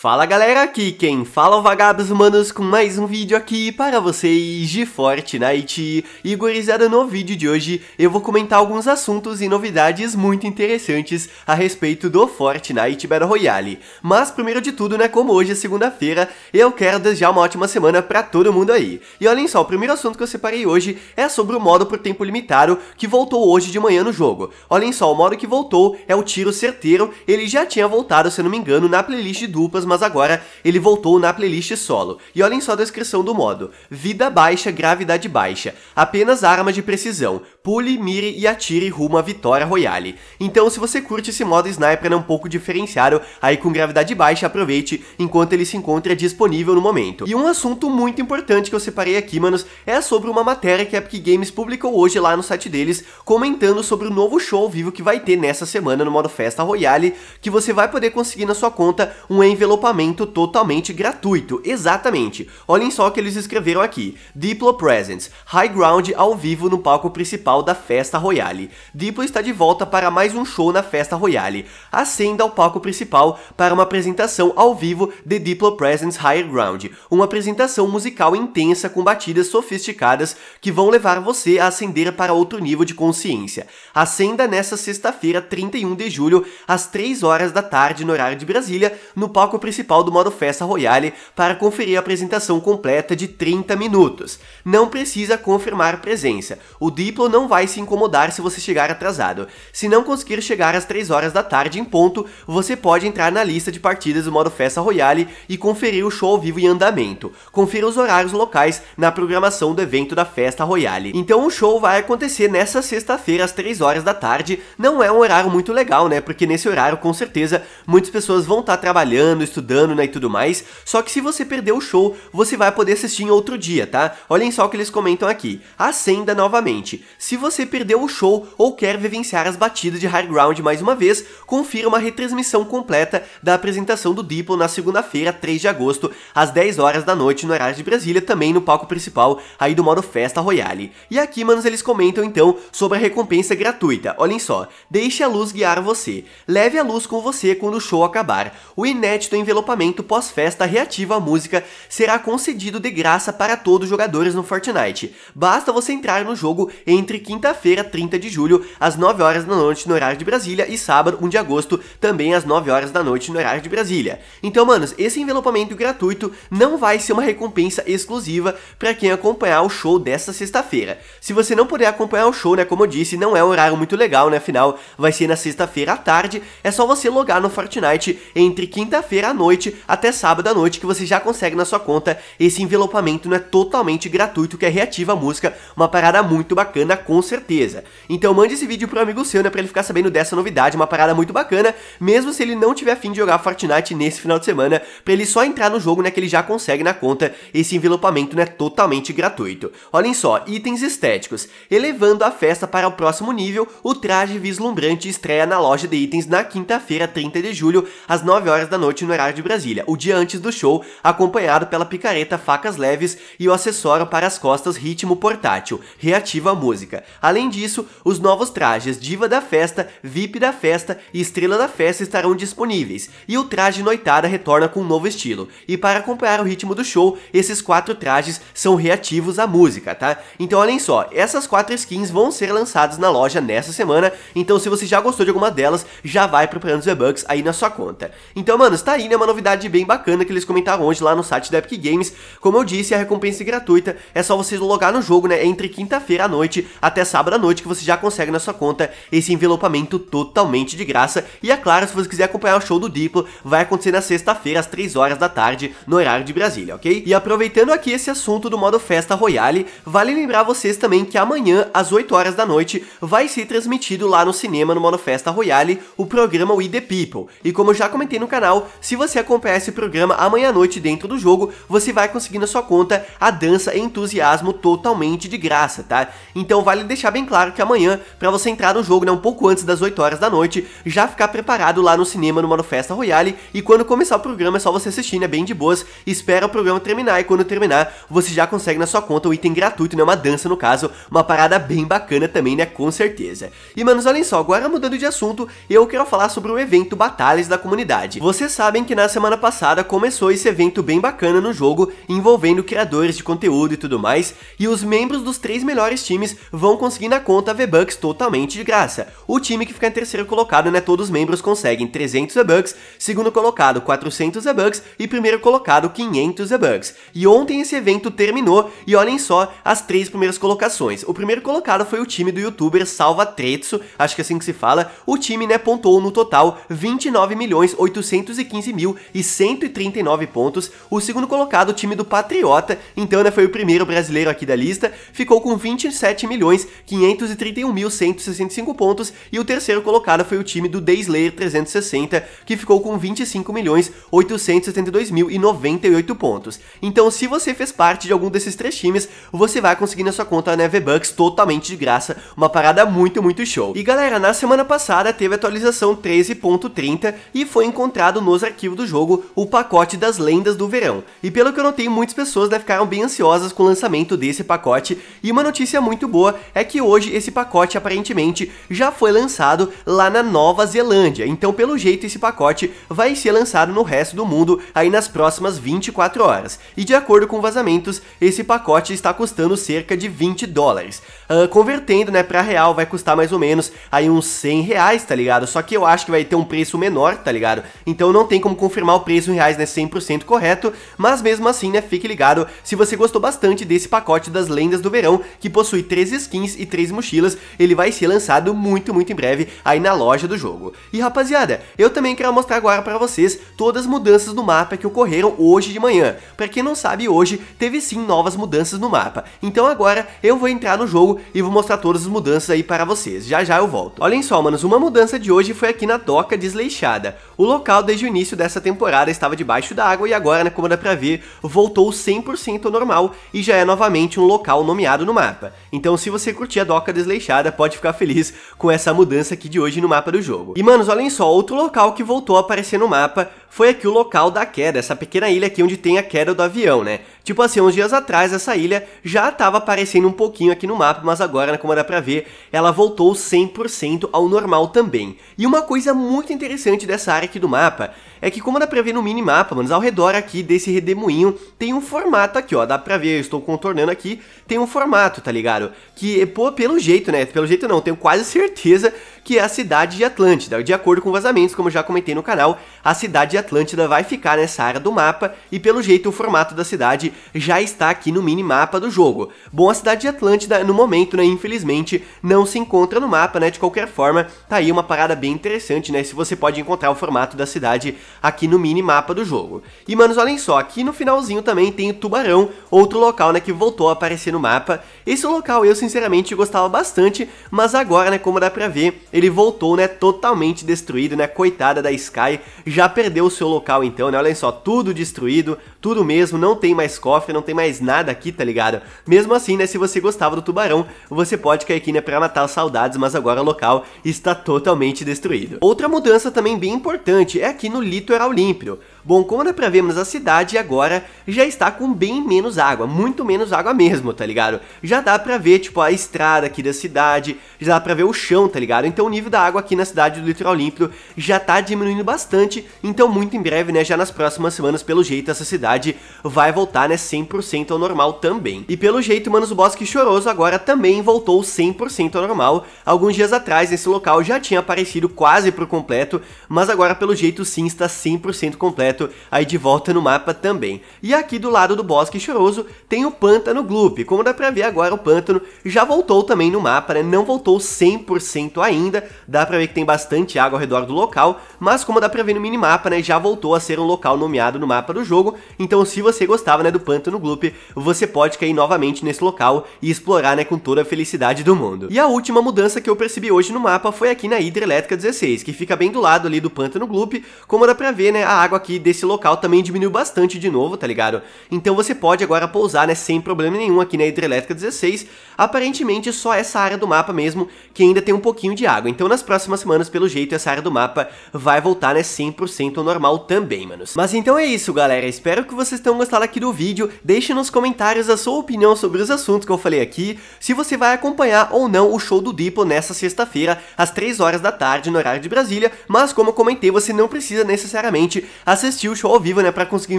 Fala galera, aqui quem fala vagabundos é o Vagabos Humanos com mais um vídeo aqui para vocês de Fortnite. E gurizada, no vídeo de hoje eu vou comentar alguns assuntos e novidades muito interessantes a respeito do Fortnite Battle Royale. Mas primeiro de tudo, né, como hoje é segunda-feira, eu quero desejar uma ótima semana para todo mundo aí. E olhem só, o primeiro assunto que eu separei hoje é sobre o modo por tempo limitado que voltou hoje de manhã no jogo. Olhem só, o modo que voltou é o tiro certeiro, ele já tinha voltado, se não me engano, na playlist de duplas mas agora ele voltou na playlist solo. E olhem só a descrição do modo: vida baixa, gravidade baixa, apenas armas de precisão, pule, mire e atire rumo à vitória royale. Então se você curte esse modo sniper é um pouco diferenciado, aí com gravidade baixa aproveite enquanto ele se encontra disponível no momento. E um assunto muito importante que eu separei aqui, manos, é sobre uma matéria que a Epic Games publicou hoje lá no site deles, comentando sobre o novo show ao vivo que vai ter nessa semana no modo Festa Royale, que você vai poder conseguir na sua conta um envelopamento totalmente gratuito, exatamente. Olhem só o que eles escreveram aqui, Diplo Presents, High Ground ao vivo no palco principal principal da Festa Royale. Diplo está de volta para mais um show na Festa Royale. Ascenda ao palco principal para uma apresentação ao vivo de Diplo Presents Higher Ground, uma apresentação musical intensa com batidas sofisticadas que vão levar você a ascender para outro nível de consciência. Ascenda é nesta sexta-feira, 31 de julho, às 3 horas da tarde no horário de Brasília, no palco principal do modo Festa Royale para conferir a apresentação completa de 30 minutos. Não precisa confirmar presença. O Diplo não não vai se incomodar se você chegar atrasado. Se não conseguir chegar às 3 horas da tarde em ponto, você pode entrar na lista de partidas do modo Festa Royale e conferir o show ao vivo em andamento. Confira os horários locais na programação do evento da Festa Royale. Então o show vai acontecer nessa sexta-feira às 3 horas da tarde. Não é um horário muito legal, né? Porque nesse horário, com certeza, muitas pessoas vão estar tá trabalhando, estudando né, e tudo mais. Só que se você perder o show, você vai poder assistir em outro dia, tá? Olhem só o que eles comentam aqui. Acenda novamente. Se você perdeu o show ou quer vivenciar as batidas de High Ground mais uma vez, confira uma retransmissão completa da apresentação do Diplo na segunda-feira, 3 de agosto, às 10 horas da noite no horário de Brasília, também no palco principal aí do modo Festa Royale. E aqui, manos, eles comentam então sobre a recompensa gratuita. Olhem só, deixe a luz guiar você. Leve a luz com você quando o show acabar. O inédito envelopamento pós-festa reativa à música será concedido de graça para todos os jogadores no Fortnite. Basta você entrar no jogo entre quinta-feira, 30 de julho, às 9 horas da noite no horário de Brasília e sábado, 1 de agosto, também às 9 horas da noite no horário de Brasília. Então, manos, esse envelopamento gratuito não vai ser uma recompensa exclusiva para quem acompanhar o show dessa sexta-feira. Se você não puder acompanhar o show, né, como eu disse, não é um horário muito legal, né, afinal vai ser na sexta-feira à tarde, é só você logar no Fortnite entre quinta-feira à noite até sábado à noite que você já consegue na sua conta esse envelopamento, é totalmente gratuito que é reativa a música, uma parada muito bacana com certeza. Então mande esse vídeo pro amigo seu, né, pra ele ficar sabendo dessa novidade, uma parada muito bacana, mesmo se ele não tiver fim de jogar Fortnite nesse final de semana, pra ele só entrar no jogo, né, que ele já consegue na conta esse envelopamento, né, totalmente gratuito. Olhem só, itens estéticos. Elevando a festa para o próximo nível, o traje vislumbrante estreia na loja de itens na quinta-feira, 30 de julho, às 9 horas da noite no horário de Brasília, o dia antes do show, acompanhado pela picareta Facas Leves e o acessório para as costas Ritmo Portátil, Reativa Música. Além disso, os novos trajes Diva da Festa, VIP da Festa e Estrela da Festa estarão disponíveis, e o traje Noitada retorna com um novo estilo. E para acompanhar o ritmo do show, esses quatro trajes são reativos à música, tá? Então olhem só, essas quatro skins vão ser lançadas na loja nessa semana, então se você já gostou de alguma delas, já vai preparando os V-Bucks aí na sua conta. Então, mano, está aí, né, uma novidade bem bacana que eles comentaram hoje lá no site da Epic Games. Como eu disse, a recompensa é gratuita, é só você logar no jogo, né, entre quinta-feira à noite até sábado à noite que você já consegue na sua conta esse envelopamento totalmente de graça. E é claro, se você quiser acompanhar o show do Diplo, vai acontecer na sexta-feira às 3 horas da tarde no horário de Brasília, ok? E aproveitando aqui esse assunto do modo Festa Royale, vale lembrar vocês também que amanhã às 8 horas da noite vai ser transmitido lá no cinema no modo Festa Royale o programa We The People. E como eu já comentei no canal, se você acompanhar esse programa amanhã à noite dentro do jogo, você vai conseguir na sua conta a dança e entusiasmo totalmente de graça, tá? Então vale vale deixar bem claro que amanhã, para você entrar no jogo né, um pouco antes das 8 horas da noite, já ficar preparado lá no cinema, no festa Royale, e quando começar o programa é só você assistir, né, bem de boas, espera o programa terminar, e quando terminar, você já consegue na sua conta o item gratuito, né, uma dança no caso, uma parada bem bacana também, né, com certeza. E, manos, olhem só, agora mudando de assunto, eu quero falar sobre o evento Batalhas da Comunidade. Vocês sabem que na semana passada começou esse evento bem bacana no jogo, envolvendo criadores de conteúdo e tudo mais, e os membros dos três melhores times vão vão conseguir na conta V-Bucks totalmente de graça. O time que fica em terceiro colocado, né, todos os membros conseguem 300 V-Bucks, segundo colocado 400 V-Bucks e primeiro colocado 500 V-Bucks. E ontem esse evento terminou e olhem só as três primeiras colocações. O primeiro colocado foi o time do youtuber Salva Tretso, acho que é assim que se fala. O time, né, pontou no total 29 milhões 815 mil e 139 pontos. O segundo colocado, o time do Patriota, então, né, foi o primeiro brasileiro aqui da lista, ficou com 27 milhões 531.165 pontos e o terceiro colocado foi o time do Dayslayer 360, que ficou com 25.872.098 pontos. Então, se você fez parte de algum desses três times, você vai conseguir na sua conta na V-Bucks totalmente de graça, uma parada muito, muito show. E galera, na semana passada teve atualização 13.30 e foi encontrado nos arquivos do jogo o pacote das lendas do verão. E pelo que eu notei, muitas pessoas né, ficaram bem ansiosas com o lançamento desse pacote. E uma notícia muito boa é que hoje esse pacote aparentemente já foi lançado lá na Nova Zelândia, então pelo jeito esse pacote vai ser lançado no resto do mundo aí nas próximas 24 horas. E de acordo com vazamentos, esse pacote está custando cerca de 20 dólares. Uh, convertendo né, para real vai custar mais ou menos aí uns 100 reais, tá ligado? Só que eu acho que vai ter um preço menor, tá ligado? Então não tem como confirmar o preço em reais, né, 100% correto, mas mesmo assim, né, fique ligado se você gostou bastante desse pacote das lendas do verão, que possui três skins e 3 mochilas, ele vai ser lançado muito, muito em breve aí na loja do jogo. E rapaziada, eu também quero mostrar agora para vocês todas as mudanças no mapa que ocorreram hoje de manhã. Para quem não sabe, hoje teve sim novas mudanças no mapa. Então agora eu vou entrar no jogo e vou mostrar todas as mudanças aí para vocês. Já já eu volto. Olhem só, manos, uma mudança de hoje foi aqui na doca desleixada. O local desde o início dessa temporada estava debaixo da água e agora, né, como dá pra ver, voltou 100% ao normal e já é novamente um local nomeado no mapa. Então se você você curtir a doca desleixada, pode ficar feliz com essa mudança aqui de hoje no mapa do jogo. E manos, olhem só, outro local que voltou a aparecer no mapa foi aqui o local da queda, essa pequena ilha aqui onde tem a queda do avião, né? Tipo assim, uns dias atrás essa ilha já estava aparecendo um pouquinho aqui no mapa, mas agora, né, como dá pra ver, ela voltou 100% ao normal também. E uma coisa muito interessante dessa área aqui do mapa é que como dá pra ver no minimapa, mano, ao redor aqui desse redemoinho tem um formato aqui, ó, dá pra ver, eu estou contornando aqui, tem um formato, tá ligado? Que, pô, pelo jeito, né, pelo jeito não, tenho quase certeza que é a cidade de Atlântida. De acordo com vazamentos, como já comentei no canal, a cidade de Atlântida vai ficar nessa área do mapa e pelo jeito o formato da cidade já está aqui no minimapa do jogo. Bom, a cidade de Atlântida, no momento, né, infelizmente, não se encontra no mapa, né, de qualquer forma, tá aí uma parada bem interessante, né, se você pode encontrar o formato da cidade aqui no minimapa do jogo. E, manos, olhem só, aqui no finalzinho também tem o Tubarão, outro local, né, que voltou a aparecer no mapa. Esse é local eu, sinceramente, gostava bastante, mas agora, né, como dá pra ver, ele voltou, né, totalmente destruído, né, coitada da Sky, já perdeu o seu local então, né, olhem só, tudo destruído, tudo mesmo, não tem mais não tem mais nada aqui, tá ligado? Mesmo assim, né, se você gostava do tubarão, você pode cair aqui, né, pra matar saudades, mas agora o local está totalmente destruído. Outra mudança também bem importante é aqui no litoral límpido. Bom, como dá é pra vermos, a cidade agora já está com bem menos água, muito menos água mesmo, tá ligado? Já dá pra ver, tipo, a estrada aqui da cidade, já dá pra ver o chão, tá ligado? Então o nível da água aqui na cidade do litoral límpido já tá diminuindo bastante, então muito em breve, né, já nas próximas semanas, pelo jeito, essa cidade vai voltar, né, 100% ao normal também. E pelo jeito, manos, o Bosque Choroso agora também voltou 100% ao normal. Alguns dias atrás, esse local já tinha aparecido quase por completo, mas agora, pelo jeito, sim, está 100% completo aí de volta no mapa também. E aqui do lado do Bosque Choroso tem o Pântano Gloop, como dá pra ver agora o Pântano já voltou também no mapa, né? não voltou 100% ainda, dá pra ver que tem bastante água ao redor do local, mas como dá pra ver no minimapa, né, já voltou a ser um local nomeado no mapa do jogo, então se você gostava né, do Pântano Gloop, você pode cair novamente nesse local e explorar né, com toda a felicidade do mundo. E a última mudança que eu percebi hoje no mapa foi aqui na Hidrelétrica 16, que fica bem do lado ali do Pântano Gloop, como dá pra ver, né, a água aqui desse local também diminuiu bastante de novo, tá ligado? Então você pode agora pousar, né, sem problema nenhum aqui na Hidrelétrica 16. Aparentemente só essa área do mapa mesmo que ainda tem um pouquinho de água. Então nas próximas semanas, pelo jeito, essa área do mapa vai voltar, né, 100% ao normal também, manos. Mas então é isso, galera. Espero que vocês tenham gostado aqui do vídeo. Deixe nos comentários a sua opinião sobre os assuntos que eu falei aqui, se você vai acompanhar ou não o show do Diplo nessa sexta-feira, às 3 horas da tarde, no horário de Brasília. Mas como eu comentei, você não precisa necessariamente assistir assistir o show ao vivo, né, para conseguir um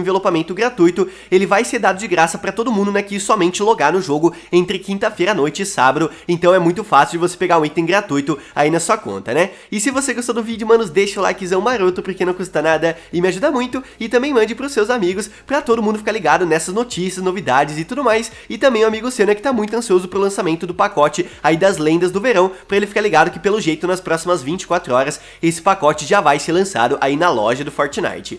envelopamento gratuito, ele vai ser dado de graça para todo mundo, né, que somente logar no jogo entre quinta-feira à noite e sábado, então é muito fácil de você pegar um item gratuito aí na sua conta, né? E se você gostou do vídeo, manos, deixa o likezão maroto, porque não custa nada e me ajuda muito, e também mande pros seus amigos, pra todo mundo ficar ligado nessas notícias, novidades e tudo mais, e também o amigo seu, né, que tá muito ansioso pro lançamento do pacote aí das lendas do verão, pra ele ficar ligado que pelo jeito nas próximas 24 horas esse pacote já vai ser lançado aí na loja do Fortnite.